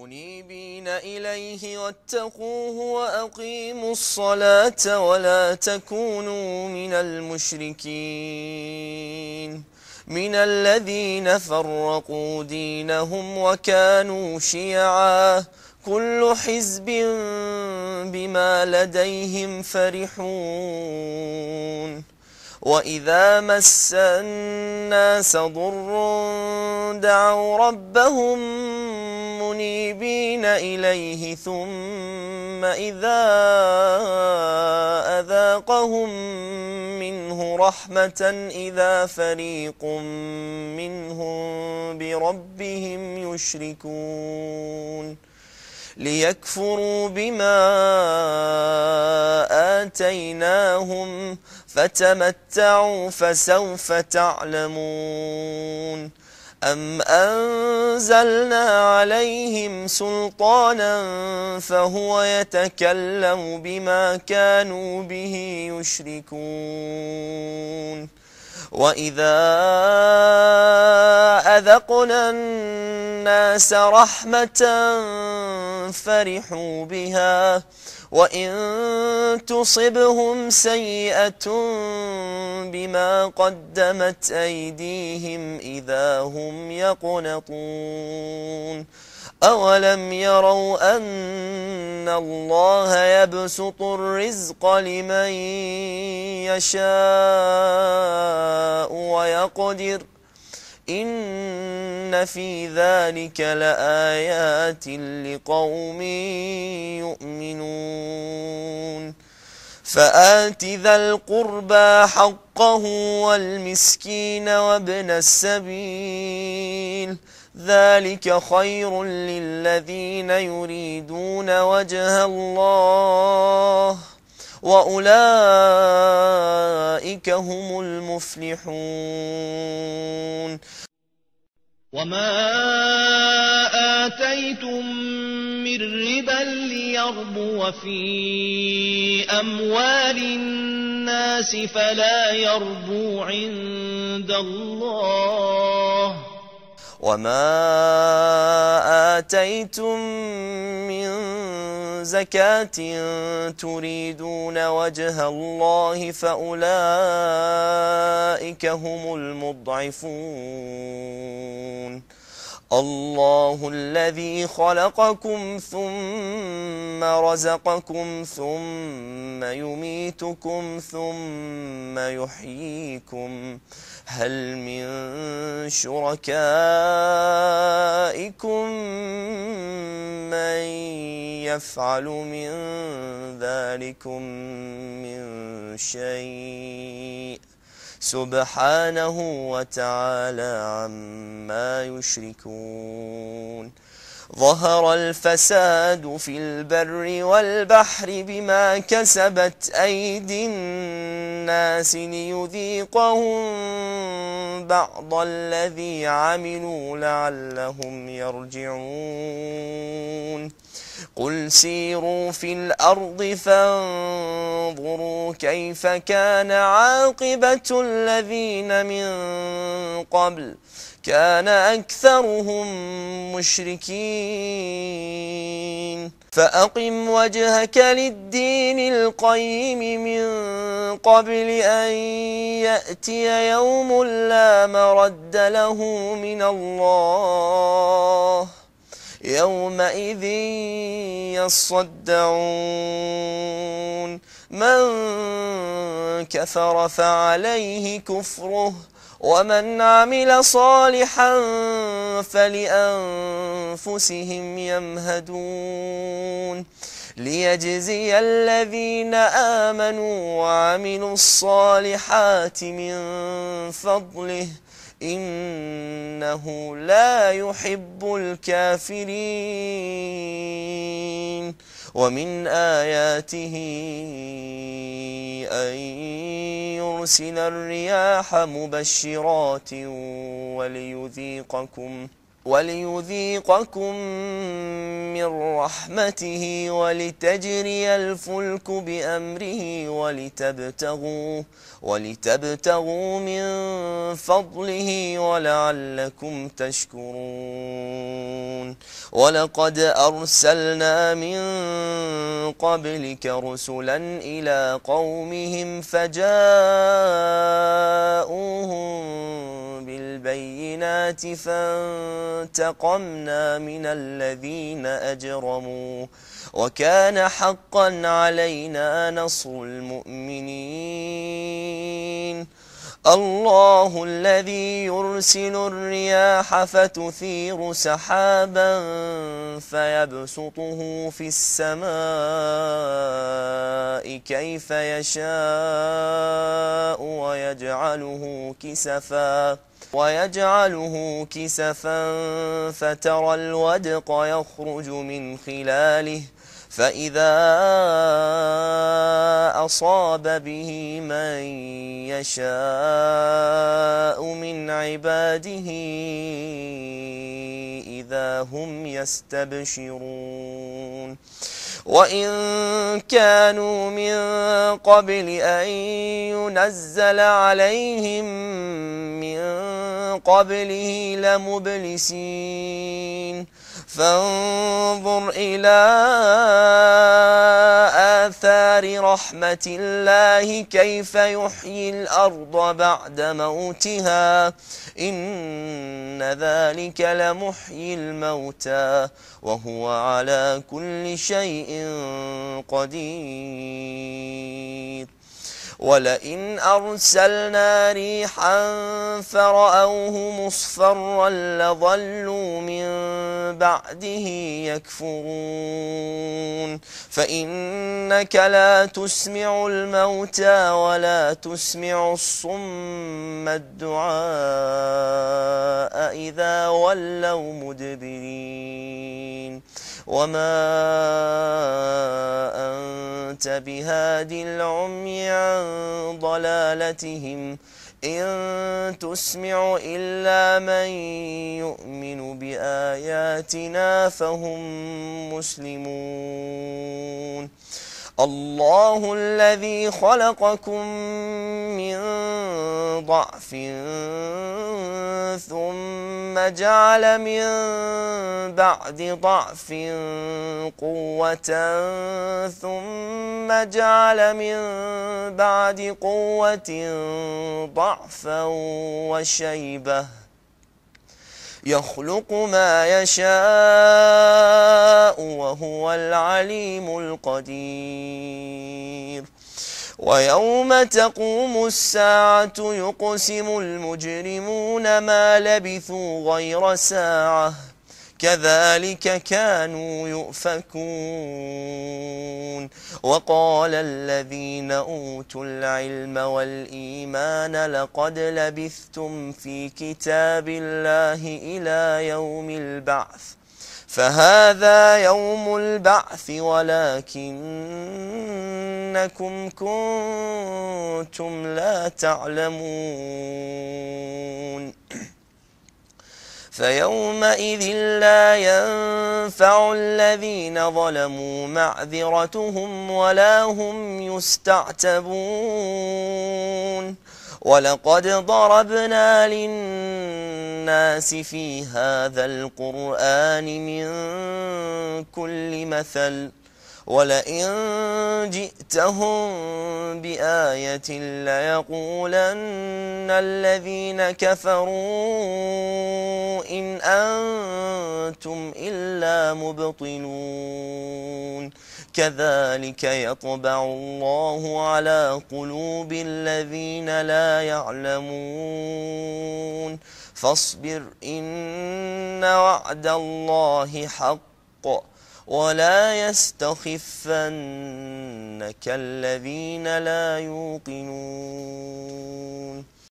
منيبين إليه واتقوه وأقيموا الصلاة ولا تكونوا من المشركين من الذين فرقوا دينهم وكانوا شيعا كل حزب بما لديهم فرحون وإذا مس الناس ضر دعوا ربهم منيبين إليه ثم إذا أذاقهم منه رحمة إذا فريق منهم بربهم يشركون ليكفروا بما آتيناهم فتمتعوا فسوف تعلمون أم أنزلنا عليهم سلطانا فهو يتكلم بما كانوا به يشركون وإذا أذقنا الناس رحمة فرحوا بها وإن تصبهم سيئة بما قدمت أيديهم إذا هم يقنطون أولم يروا أن الله يبسط الرزق لمن يشاء ويقدر ۖ إن في ذلك لآيات لقوم يؤمنون فآت ذا القربى حقه والمسكين وابن السبيل ذلك خير للذين يريدون وجه الله وأولئك هم المفلحون وما آتيتم من ربا ليربو في أموال الناس فلا يربو عند الله وما آتيتم من زكاة تريدون وجه الله فأولئك هم المضعفون الله الذي خلقكم ثم رزقكم ثم يميتكم ثم يحييكم هل من شركائكم من يفعل من ذلكم من شيء سبحانه وتعالى عما يشركون ظهر الفساد في البر والبحر بما كسبت أيدي الناس ليذيقهم بعض الذي عملوا لعلهم يرجعون قل سيروا في الأرض فانظروا كيف كان عاقبة الذين من قبل كان أكثرهم مشركين فأقم وجهك للدين القيم من قبل أن يأتي يوم لا مرد له من الله يومئذ يصدعون من كفر فعليه كفره ومن عمل صالحا فلأنفسهم يمهدون ليجزي الذين آمنوا وعملوا الصالحات من فضله إنه لا يحب الكافرين ومن آياته أن يرسل الرياح مبشرات وليذيقكم وليذيقكم من رحمته ولتجري الفلك بأمره ولتبتغوا, ولتبتغوا من فضله ولعلكم تشكرون ولقد أرسلنا من قبلك رسلا إلى قومهم فجاءوهم بالبينات فانتقمنا من الذين أجرموا وكان حقا علينا نصر المؤمنين الله الذي يرسل الرياح فتثير سحابا فيبسطه في السماء كيف يشاء ويجعله كسفا ويجعله كسفا فترى الودق يخرج من خلاله فإذا أصاب به من يشاء من عباده إذا هم يستبشرون وإن كانوا من قبل أن ينزل عليهم من قبله لمبلسين فانظر إلى آثار رحمة الله كيف يحيي الأرض بعد موتها إن ذلك لمحيي الموتى وهو على كل شيء قدير ولئن أرسلنا ريحا فرأوه مصفرا لظلوا من بعده يكفرون فإنك لا تسمع الموتى ولا تسمع الصم الدعاء إذا ولوا مدبرين وما أن أنت بهاد العمي عن ضلالتهم إن تسمع إلا من يؤمن بآياتنا فهم مسلمون الله الذي خلقكم من ضعف ثم جعل من بعد ضعف قوة ثم جعل من بعد قوة ضعفا وشيبة يخلق ما يشاء وهو العليم القدير ويوم تقوم الساعة يقسم المجرمون ما لبثوا غير ساعة كذلك كانوا يؤفكون وقال الذين أوتوا العلم والإيمان لقد لبثتم في كتاب الله إلى يوم البعث فهذا يوم البعث ولكنكم كنتم لا تعلمون فيومئذ لا ينفع الذين ظلموا معذرتهم ولا هم يستعتبون ولقد ضربنا للناس في هذا القرآن من كل مثل ولئن جئتهم بآية ليقولن الذين كفروا إن أنتم إلا مبطلون كذلك يطبع الله على قلوب الذين لا يعلمون فاصبر إن وعد الله حق ولا يستخفنك الذين لا يوقنون